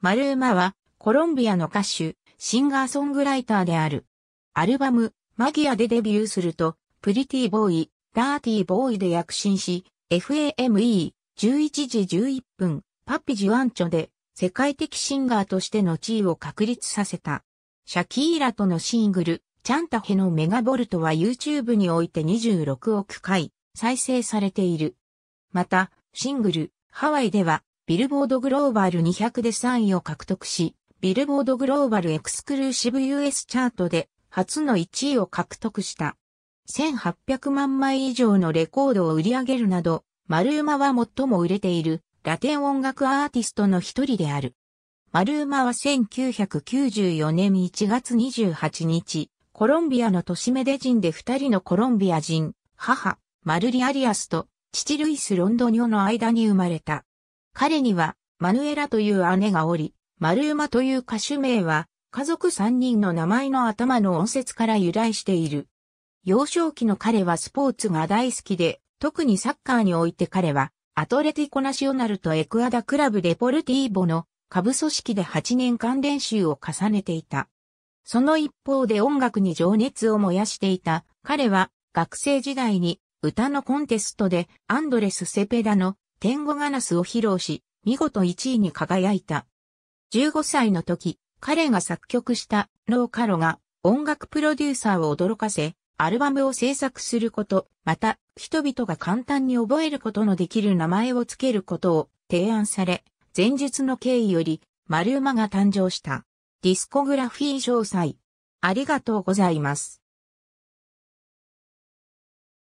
マルーマは、コロンビアの歌手、シンガーソングライターである。アルバム、マギアでデビューすると、プリティボーイ、ダーティーボーイで躍進し、FAME、11時11分、パピジュアンチョで、世界的シンガーとしての地位を確立させた。シャキーラとのシングル、チャンタヘのメガボルトは YouTube において26億回再生されている。また、シングル、ハワイではビルボードグローバル200で3位を獲得し、ビルボードグローバルエクスクルーシブ US チャートで初の1位を獲得した。1800万枚以上のレコードを売り上げるなど、マルーマは最も売れているラテン音楽アーティストの一人である。マルーマは1994年1月28日、コロンビアの都市メデジンで二人のコロンビア人、母、マルリアリアスと父ルイス・ロンドニョの間に生まれた。彼には、マヌエラという姉がおり、マルーマという歌手名は、家族3人の名前の頭の音節から由来している。幼少期の彼はスポーツが大好きで、特にサッカーにおいて彼は、アトレティコナシオナルとエクアダクラブデポルティーボの下部組織で8年間練習を重ねていた。その一方で音楽に情熱を燃やしていた彼は学生時代に歌のコンテストでアンドレス・セペダの天狗ガナスを披露し、見事1位に輝いた。15歳の時、彼が作曲したローカロが音楽プロデューサーを驚かせ、アルバムを制作すること、また人々が簡単に覚えることのできる名前を付けることを提案され、前述の経緯より丸馬が誕生した。ディスコグラフィー詳細。ありがとうございます。